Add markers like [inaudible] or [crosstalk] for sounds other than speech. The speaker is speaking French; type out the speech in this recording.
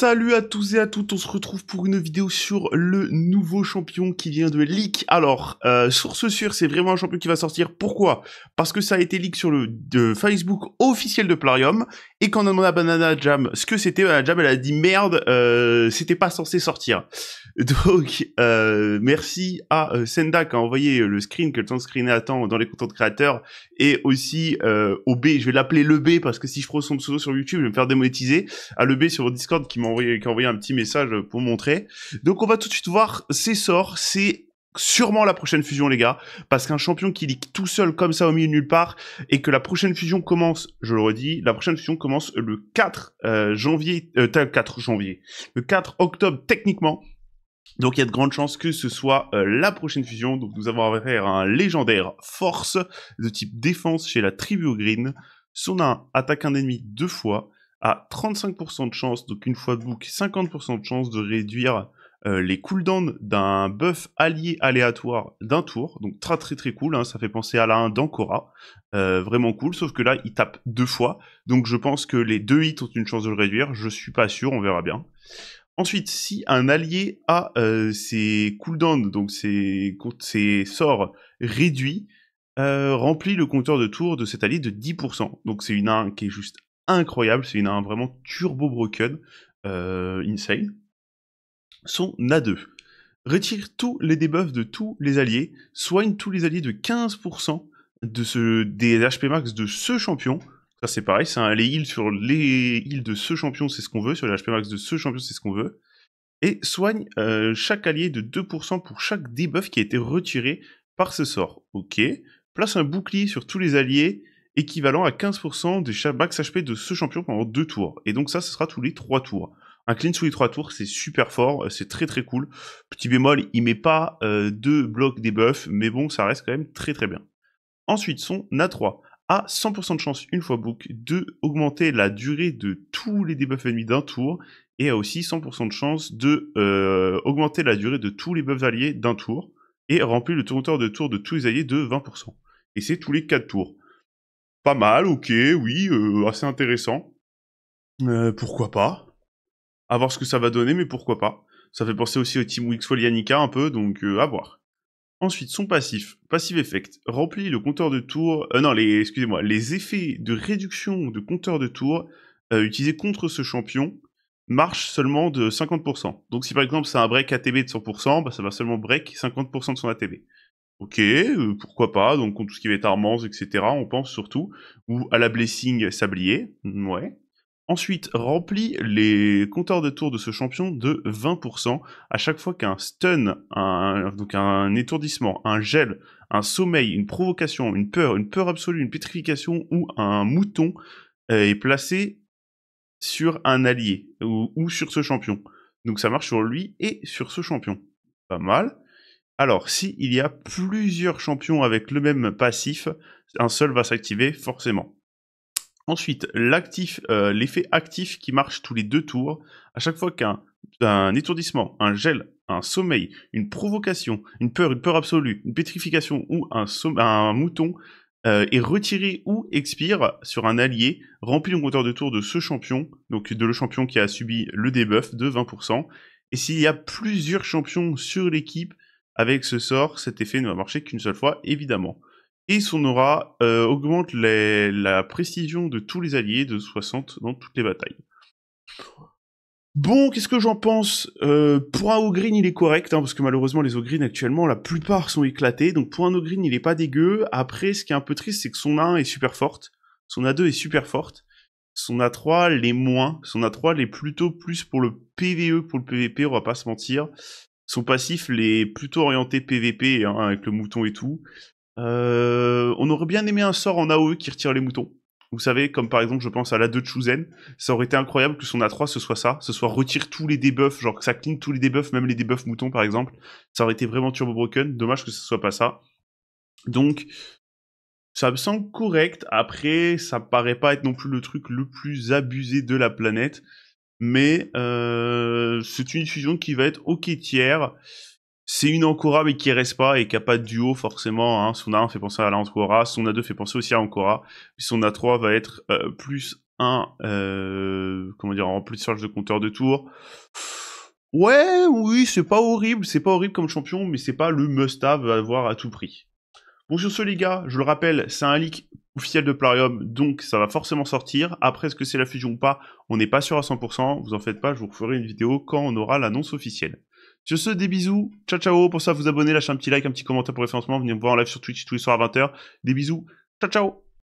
Salut à tous et à toutes, on se retrouve pour une vidéo sur le nouveau champion qui vient de leak. Alors, euh, source sûre, c'est vraiment un champion qui va sortir. Pourquoi Parce que ça a été leak sur le Facebook officiel de Plarium. Et quand on a demandé à Banana Jam ce que c'était, Banana Jam, elle a dit merde, euh, c'était pas censé sortir. [laughs] Donc, euh, merci à Senda qui hein, a envoyé le screen que le temps de screener attend dans les contents de créateurs. Et aussi au B, je vais l'appeler le B parce que si je prends son pseudo sur YouTube, je vais me faire démonétiser. À le B sur Discord qui envoyé, qui a envoyé un petit message pour montrer. Donc on va tout de suite voir ses sorts. C'est sûrement la prochaine fusion, les gars, parce qu'un champion qui lit tout seul comme ça au milieu nulle part, et que la prochaine fusion commence, je le redis, la prochaine fusion commence le 4 euh, janvier, 4 euh, janvier, le 4 octobre techniquement. Donc il y a de grandes chances que ce soit euh, la prochaine fusion. Donc nous avons affaire à un légendaire force de type défense chez la tribu green. Son un attaque un ennemi deux fois à 35% de chance, donc une fois bouc, 50% de chance de réduire euh, les cooldowns d'un buff allié aléatoire d'un tour. Donc très très très cool, hein, ça fait penser à la 1 d'Ancora. Euh, vraiment cool, sauf que là il tape deux fois. Donc je pense que les deux hits ont une chance de le réduire, je suis pas sûr, on verra bien. Ensuite, si un allié a euh, ses cooldowns, donc ses, sorts réduits, remplit le compteur de tour de cet allié de 10%. Donc c'est une 1 qui est juste incroyable, c'est une un vraiment turbo broken, euh, insane. Son A2. Retire tous les debuffs de tous les alliés, soigne tous les alliés de 15% de ce, des HP max de ce champion. Ça c'est pareil, c'est un les heals sur les heals de ce champion, c'est ce qu'on veut, sur les HP max de ce champion, c'est ce qu'on veut. Et soigne euh, chaque allié de 2% pour chaque debuff qui a été retiré par ce sort. Ok. Place un bouclier sur tous les alliés équivalent à 15% des max HP de ce champion pendant deux tours. Et donc ça, ce sera tous les 3 tours. Un clean sous les 3 tours, c'est super fort, euh, c'est très très cool. Petit bémol, il met pas euh, deux blocs des mais bon, ça reste quand même très très bien. Ensuite, son A3 a 100% de chance une fois book de augmenter la durée de tous les debuffs ennemis d'un tour et a aussi 100% de chance de euh, augmenter la durée de tous les buffs alliés d'un tour et remplir le tour de tour de tous les alliés de 20%. Et c'est tous les 4 tours pas mal, ok, oui, euh, assez intéressant. Euh, pourquoi pas À voir ce que ça va donner, mais pourquoi pas Ça fait penser aussi au Team wix Yannicka un peu, donc euh, à voir. Ensuite, son passif, Passive Effect, remplit le compteur de tour, non, les, excusez-moi, les effets de réduction de compteur de tour utilisés contre ce champion marchent seulement de 50%. Donc si par exemple c'est un break ATB de 100%, bah, ça va seulement break 50% de son ATB. Ok, euh, pourquoi pas, donc contre tout ce qui va être Armands, etc., on pense surtout, ou à la Blessing Sablier, mm, ouais. Ensuite, remplis les compteurs de tours de ce champion de 20% à chaque fois qu'un stun, un, donc un étourdissement, un gel, un sommeil, une provocation, une peur, une peur absolue, une pétrification ou un mouton euh, est placé sur un allié ou sur ce champion. Donc ça marche sur lui et sur ce champion. Pas mal. Alors, s'il y a plusieurs champions avec le même passif, un seul va s'activer forcément. Ensuite, euh, l'effet actif qui marche tous les deux tours. À chaque fois qu'un étourdissement, un gel, un sommeil, une provocation, une peur, une peur absolue, une pétrification ou un, mouton euh, est retiré ou expire sur un allié, rempli le compteur de tour de ce champion, donc de le champion qui a subi le debuff de 20%. Et s'il y a plusieurs champions sur l'équipe, avec ce sort, cet effet ne va marcher qu'une seule fois, évidemment. Et son aura euh, augmente la précision de tous les alliés de 60 dans toutes les batailles. Bon, qu'est-ce que j'en pense euh, Pour un Ogreen, il est correct, hein, parce que malheureusement, les Ogreen actuellement, la plupart sont éclatés. Donc pour un Ogreen, il n'est pas dégueu. Après, ce qui est un peu triste, c'est que son A1 est super forte. Son A2 est super forte. Son A3 les moins. Son A3 les plutôt plus pour le PVE, pour le PVP, on va pas se mentir. Son passif est plutôt orienté PVP, hein, avec le mouton et tout. Euh, on aurait bien aimé un sort en AOE qui retire les moutons. Vous savez, comme par exemple, je pense à la 2 de Chuzen, ça aurait été incroyable que son A3 ce soit ça, ce soit retire tous les debuffs, genre que ça clean tous les debuffs, même les debuffs moutons par exemple. Ça aurait été vraiment turbo broken, dommage que ce soit pas ça. Donc, ça me semble correct. Après, ça paraît pas être non plus le truc le plus abusé de la planète mais euh, c'est une fusion qui va être ok tiers. C'est une Ancora mais qui reste pas et qui n'a pas de duo forcément. Hein. Son A1 fait penser à l'Ancora, son A2 fait penser aussi à Ankora. son A3 va être euh, plus un euh, comment dire en plus de charge de compteur de tour. Ouais, oui, c'est pas horrible, c'est pas horrible comme champion, mais c'est pas le must-have à avoir à tout prix. Bon sur ce les gars, je le rappelle, c'est un leak officiel de Plarium, donc ça va forcément sortir. Après, est-ce que c'est la fusion ou pas On n'est pas sûr à 100%, vous en faites pas, je vous ferai une vidéo quand on aura l'annonce officielle. Sur ce, des bisous, ciao ciao, pour ça vous abonnez, lâchez un petit like, un petit commentaire pour référencement, venez me voir en live sur Twitch tous les soirs à 20h. Des bisous, ciao ciao